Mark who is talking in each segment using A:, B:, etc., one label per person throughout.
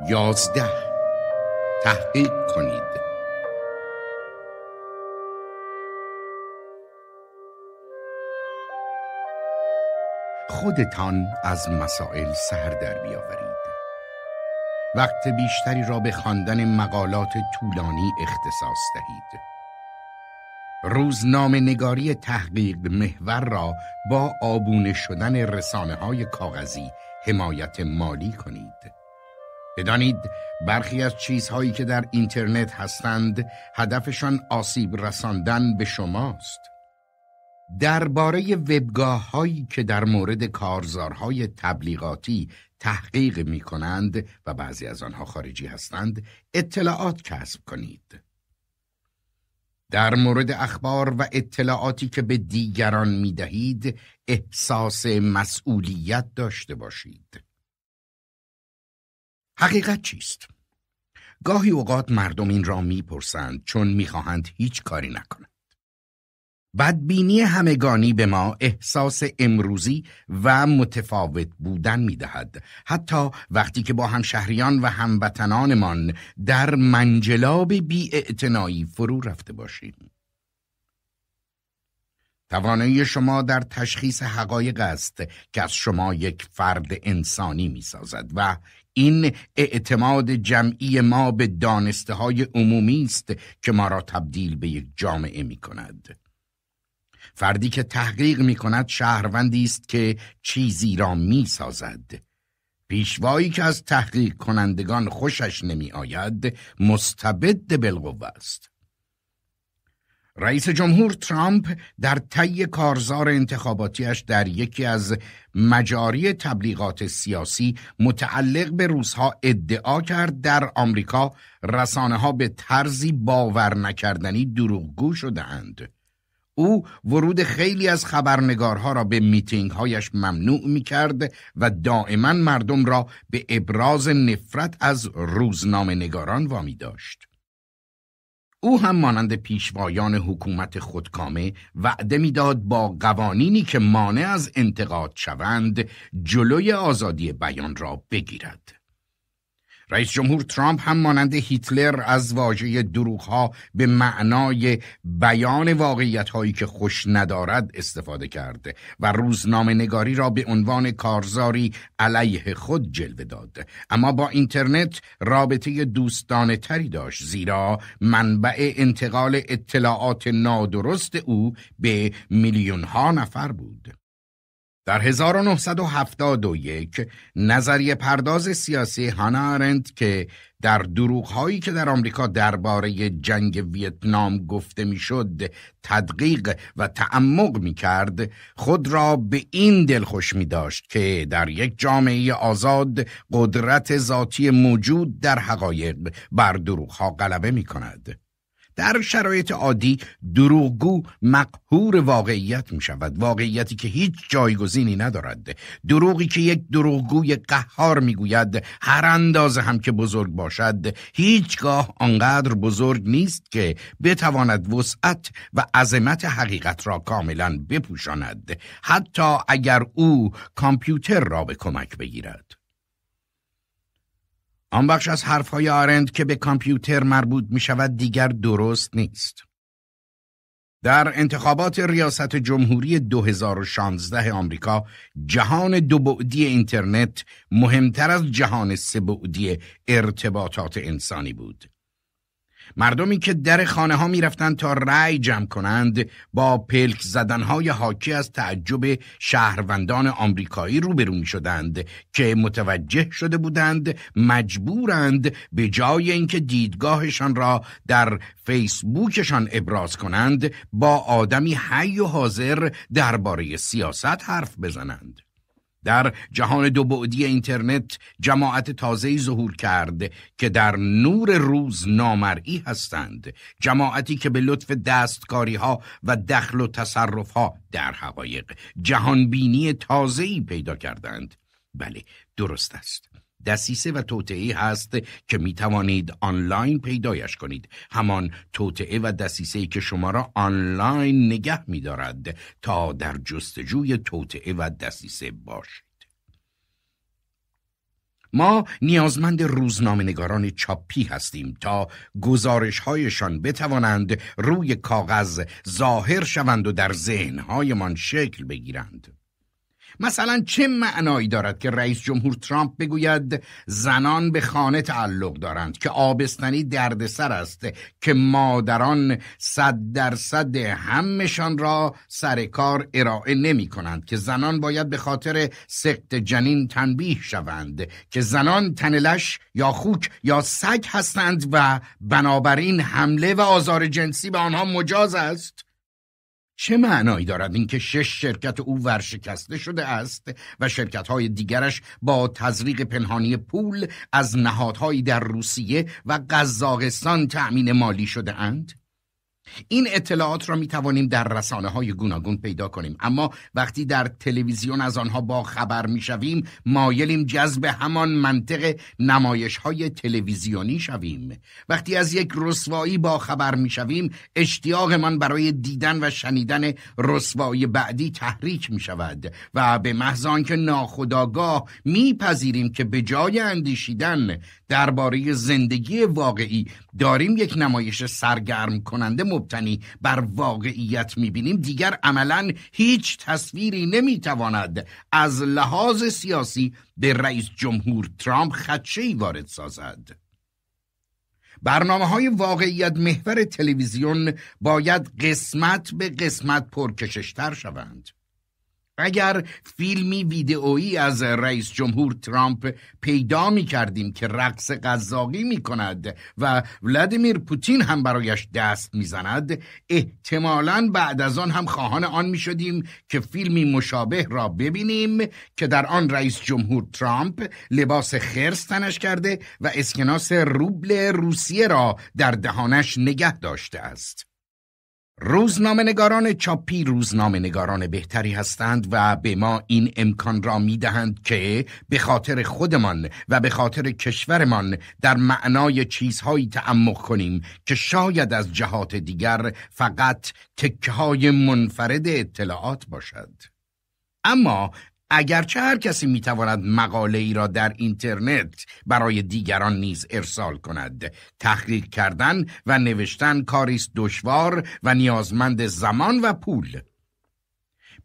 A: یازده تحقیق کنید خودتان از مسائل سر در بیاورید وقت بیشتری را به خواندن مقالات طولانی اختصاص دهید روزنامه نگاری تحقیق محور را با آبونه شدن رسانه های کاغذی حمایت مالی کنید بدانید برخی از چیزهایی که در اینترنت هستند هدفشان آسیب رساندن به شماست درباره وبگاه هایی که در مورد کارزارهای تبلیغاتی تحقیق می کنند و بعضی از آنها خارجی هستند اطلاعات کسب کنید در مورد اخبار و اطلاعاتی که به دیگران می دهید احساس مسئولیت داشته باشید حقیقت چیست؟ گاهی اوقات مردم این را میپرسند چون میخواهند هیچ کاری نکنند. بدبینی همگانی به ما احساس امروزی و متفاوت بودن میدهد حتی وقتی که با همشهریان و هموطنانمان در منجلاب بی فرو رفته باشیم توانایی شما در تشخیص حقایق است که از شما یک فرد انسانی می سازد و این اعتماد جمعی ما به دانسته های عمومی است که ما را تبدیل به یک جامعه می کند. فردی که تحقیق می کند شهروندی است که چیزی را می سازد. پیشوایی که از تحقیق کنندگان خوشش نمی آید مستبد بالقوه است. رئیس جمهور ترامپ در طی کارزار انتخاباتیش در یکی از مجاری تبلیغات سیاسی متعلق به روزها ادعا کرد در آمریکا رسانه ها به طرزی باور نکردنی دروغگو شدهاند. او ورود خیلی از خبرنگارها را به میتینگ هایش ممنوع می کرد و دائما مردم را به ابراز نفرت از روزنامه نگاران وامی داشت. او هم مانند پیشوایان حکومت خودکامه وعده میداد با قوانینی که مانع از انتقاد شوند جلوی آزادی بیان را بگیرد رئیس جمهور ترامپ هم مانند هیتلر از واژه دروغها به معنای بیان واقعیت هایی که خوش ندارد استفاده کرده و روزنامه نگاری را به عنوان کارزاری علیه خود جلوه داد اما با اینترنت رابطه دوستانه تری داشت زیرا منبع انتقال اطلاعات نادرست او به میلیون ها نفر بود در 1971 نظریه پرداز سیاسی هانا آرند که در دروغ هایی که در آمریکا درباره جنگ ویتنام گفته میشد تدقیق و تعمق می کرد خود را به این دلخوش می داشت که در یک جامعه آزاد قدرت ذاتی موجود در حقایق بر دروغ ها غلبه می کند در شرایط عادی دروغگو مقهور واقعیت می شود واقعیتی که هیچ جایگزینی ندارد دروغی که یک دروغگوی قهار می گوید هر اندازه هم که بزرگ باشد هیچگاه آنقدر بزرگ نیست که بتواند وسعت و عظمت حقیقت را کاملا بپوشاند حتی اگر او کامپیوتر را به کمک بگیرد آن بخش از حرفهای آرند که به کامپیوتر مربوط می شود دیگر درست نیست. در انتخابات ریاست جمهوری 2016 آمریکا جهان دوبعدی اینترنت مهمتر از جهان بعدی ارتباطات انسانی بود. مردمی که در خانه ها می رفتند تا رأی جمع کنند با پلک های حاکی از تعجب شهروندان آمریکایی روبرو می شدند که متوجه شده بودند مجبورند به جای اینکه دیدگاهشان را در فیسبوکشان ابراز کنند با آدمی حی و حاضر درباره سیاست حرف بزنند در جهان دو بعدی اینترنت جماعت تازه ظهور کرد که در نور روز نامرئی هستند جماعتی که به لطف دستکاری ها و دخل و تصرف ها در حقایق جهانبینی ای پیدا کردند بله درست است دسیسه و توطعه هست که می توانید آنلاین پیدایش کنید همان توطعه و دسیسه که شما را آنلاین نگه می دارد تا در جستجوی توطعه و دسیسه باشید ما نیازمند روزنامه نگاران چاپی هستیم تا گزارش هایشان بتوانند روی کاغذ ظاهر شوند و در هایمان شکل بگیرند. مثلا چه معنایی دارد که رئیس جمهور ترامپ بگوید زنان به خانه تعلق دارند که آبستنی دردسر است که مادران صد درصد همشان را سر کار ارائه نمی کنند که زنان باید به خاطر سخت جنین تنبیه شوند که زنان تنلش یا خوک یا سگ هستند و بنابراین حمله و آزار جنسی به آنها مجاز است چه معنایی دارد اینکه شش شرکت او ورشکسته شده است و شرکت های دیگرش با تزریق پنهانی پول از نهادهایی در روسیه و قزاقستان تأمین مالی شده اند؟ این اطلاعات را می توانیم در رسانه های گوناگون پیدا کنیم اما وقتی در تلویزیون از آنها با خبر می شویم مایلیم جذب همان منطق نمایش های تلویزیونی شویم وقتی از یک رسوایی با خبر می شویم اشتیاقمان برای دیدن و شنیدن رسوایی بعدی تحریک می شود و به محض آنکه ناخداگاه میپذیریم که به جای اندیشیدن درباره زندگی واقعی داریم یک نمایش سرگرم کننده مبتنی بر واقعیت میبینیم دیگر عملا هیچ تصویری نمیتواند از لحاظ سیاسی به رئیس جمهور ترامپ خدشهای وارد سازد برنامه های واقعیت محور تلویزیون باید قسمت به قسمت پرکششتر شوند اگر فیلمی ویدئویی از رئیس جمهور ترامپ پیدا می کردیم که رقص قذاقی می کند و ولادیمیر پوتین هم برایش دست می زند احتمالا بعد از آن هم خواهان آن می شدیم که فیلمی مشابه را ببینیم که در آن رئیس جمهور ترامپ لباس خرس تنش کرده و اسکناس روبل روسیه را در دهانش نگه داشته است روزنامه نگاران چاپی روزنامه نگاران بهتری هستند و به ما این امکان را می دهند که به خاطر خودمان و به خاطر کشورمان در معنای چیزهایی تعمق کنیم که شاید از جهات دیگر فقط تکه های منفرد اطلاعات باشد. اما اگرچه هر کسی میتواند مقاله ای را در اینترنت برای دیگران نیز ارسال کند تحقیق کردن و نوشتن کاری است دشوار و نیازمند زمان و پول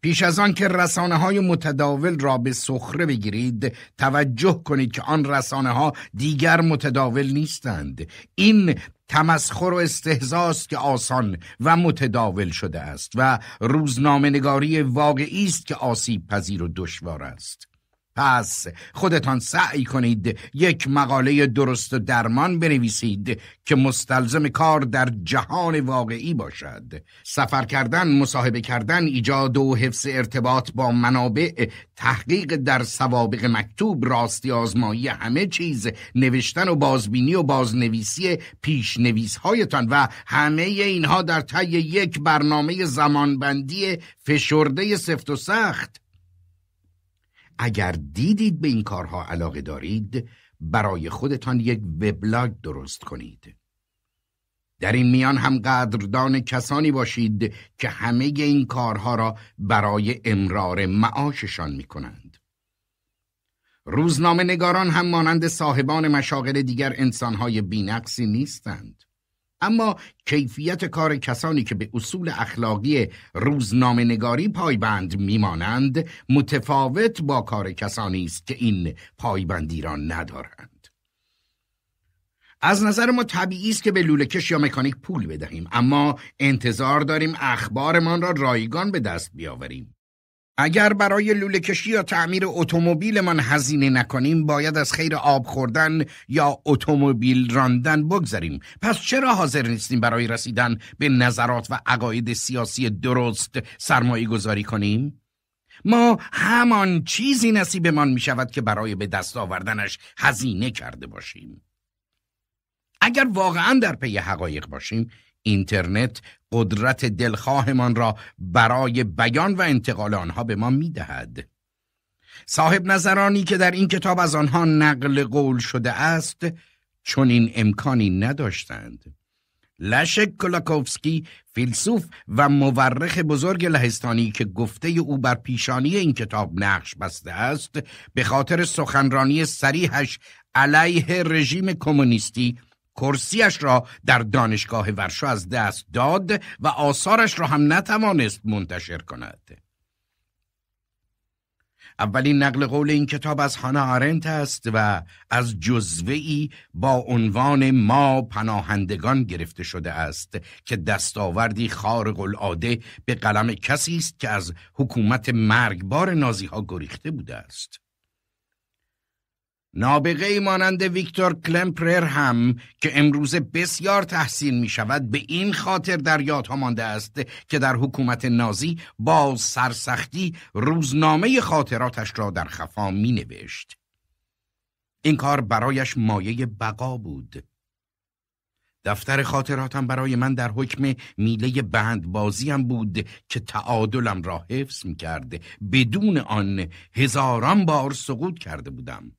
A: پیش از آن که رسانه های متداول را به سخره بگیرید توجه کنید که آن رسانه ها دیگر متداول نیستند این تمسخر و استهزاست که آسان و متداول شده است و روزنامه نگاری واقعی است که آسیب پذیر و دشوار است پس خودتان سعی کنید یک مقاله درست و درمان بنویسید که مستلزم کار در جهان واقعی باشد سفر کردن، مصاحبه کردن، ایجاد و حفظ ارتباط با منابع تحقیق در سوابق مکتوب، راستی آزمایی همه چیز نوشتن و بازبینی و بازنویسی پیشنویسهایتان و همه اینها در طی یک برنامه زمانبندی فشرده سفت و سخت اگر دیدید به این کارها علاقه دارید برای خودتان یک وبلاگ درست کنید در این میان هم قدردان کسانی باشید که همه این کارها را برای امرار معاششان می کنند. روزنامه نگاران هم مانند صاحبان مشاغل دیگر انسانهای بینقصی نیستند. اما کیفیت کار کسانی که به اصول اخلاقی روزنامه نگاری پایبند میمانند متفاوت با کار کسانی است که این پایبندی را ندارند از نظر ما طبیعی است که به لولهکش یا مکانیک پول بدهیم اما انتظار داریم اخبارمان را رایگان به دست بیاوریم اگر برای لوله کشی یا تعمیر اتومبیلمان هزینه نکنیم باید از خیر آب خوردن یا اتومبیل راندن بگذریم پس چرا حاضر نیستیم برای رسیدن به نظرات و عقاید سیاسی درست سرمایه گذاری کنیم؟ ما همان چیزی نصیبمان می شود که برای به دست آوردنش هزینه کرده باشیم اگر واقعا در پی حقایق باشیم اینترنت قدرت دلخواهمان را برای بیان و انتقال آنها به ما میدهد. صاحب نظرانی که در این کتاب از آنها نقل قول شده است چون این امکانی نداشتند. لشک کلاکوفسکی فیلسوف و مورخ بزرگ لهستانی که گفته او بر پیشانی این کتاب نقش بسته است به خاطر سخنرانی سریحش علیه رژیم کمونیستی کرسیش را در دانشگاه ورشو از دست داد و آثارش را هم نتوانست منتشر کند اولین نقل قول این کتاب از هانا آرنت است و از جزوه با عنوان ما پناهندگان گرفته شده است که دستاوردی خارق العاده به قلم کسی است که از حکومت مرگبار نازی ها گریخته بوده است. نابغه مانند ویکتور کلمپرر هم که امروز بسیار تحسین می شود به این خاطر در یاد ها مانده است که در حکومت نازی با سرسختی روزنامه خاطراتش را در خفا می نوشت. این کار برایش مایه بقا بود. دفتر خاطراتم برای من در حکم میله بندبازیم بود که تعادلم را حفظ می کرد. بدون آن هزاران بار سقوط کرده بودم.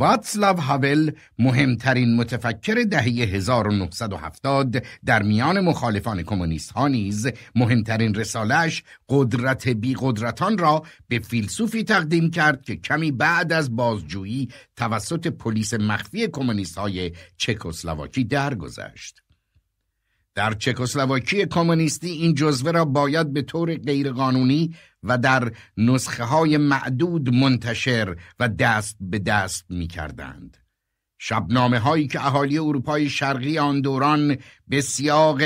A: واتسلاو هاول مهمترین متفکر دهه 1970 در میان مخالفان کمونیست ها نیز مهمترین رسالش قدرت بی قدرتان را به فیلسوفی تقدیم کرد که کمی بعد از بازجویی توسط پلیس مخفی کمونیست های چکسلواکی درگذشت. در چکسلواکی کمونیستی این جزوه را باید به طور غیرقانونی و در نسخه های معدود منتشر و دست به دست می کردند. شبنامه هایی که اهالی اروپای شرقی آن دوران به سیاق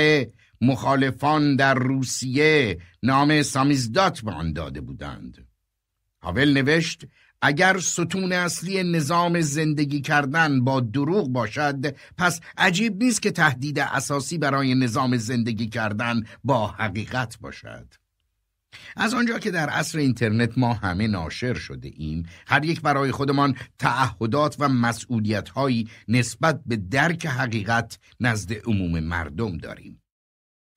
A: مخالفان در روسیه نام سامیزدات به آن داده بودند. هاول نوشت اگر ستون اصلی نظام زندگی کردن با دروغ باشد پس عجیب نیست که تهدید اساسی برای نظام زندگی کردن با حقیقت باشد از آنجا که در عصر اینترنت ما همه ناشر شده ایم هر یک برای خودمان تعهدات و مسئولیت نسبت به درک حقیقت نزد عموم مردم داریم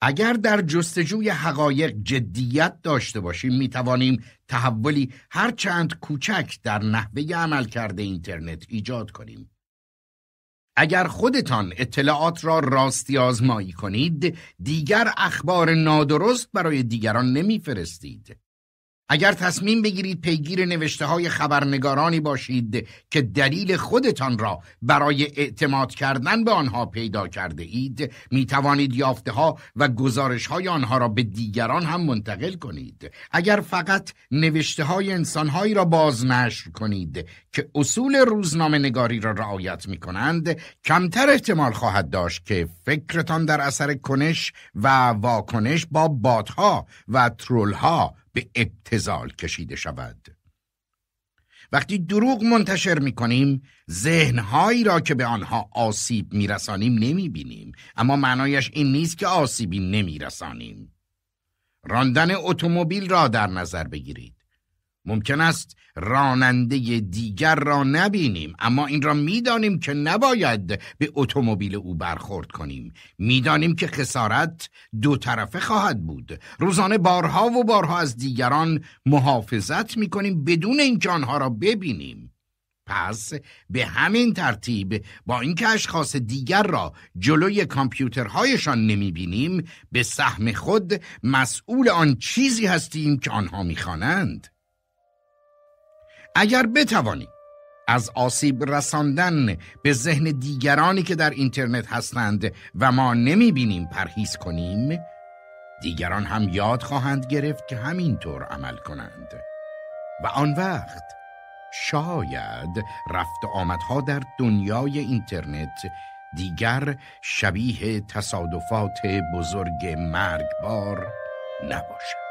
A: اگر در جستجوی حقایق جدیت داشته باشیم می توانیم تحولی هرچند کوچک در نحوه عمل کرده اینترنت ایجاد کنیم. اگر خودتان اطلاعات را راستی آزمایی کنید دیگر اخبار نادرست برای دیگران نمیفرستید. اگر تصمیم بگیرید پیگیر نوشته های خبرنگارانی باشید که دلیل خودتان را برای اعتماد کردن به آنها پیدا کرده اید می توانید یافته ها و گزارش های آنها را به دیگران هم منتقل کنید اگر فقط نوشته های انسان هایی را بازنشر کنید که اصول روزنامه نگاری را رعایت می کنند کمتر احتمال خواهد داشت که فکرتان در اثر کنش و واکنش با بادها و ترولها به ابتزال کشیده شود وقتی دروغ منتشر می کنیم ذهنهایی را که به آنها آسیب رسانیم نمی بینیم اما معنایش این نیست که آسیبی رسانیم راندن اتومبیل را در نظر بگیرید ممکن است راننده دیگر را نبینیم اما این را میدانیم که نباید به اتومبیل او برخورد کنیم میدانیم که خسارت دو طرفه خواهد بود روزانه بارها و بارها از دیگران محافظت میکنیم بدون اینکه آنها را ببینیم پس به همین ترتیب با اینکه اشخاص دیگر را جلوی کامپیوترهایشان بینیم به سهم خود مسئول آن چیزی هستیم که آنها میخوانند اگر بتوانیم از آسیب رساندن به ذهن دیگرانی که در اینترنت هستند و ما نمی بینیم پرهیز کنیم دیگران هم یاد خواهند گرفت که همینطور عمل کنند و آن وقت شاید رفت آمدها در دنیای اینترنت دیگر شبیه تصادفات بزرگ مرگبار نباشد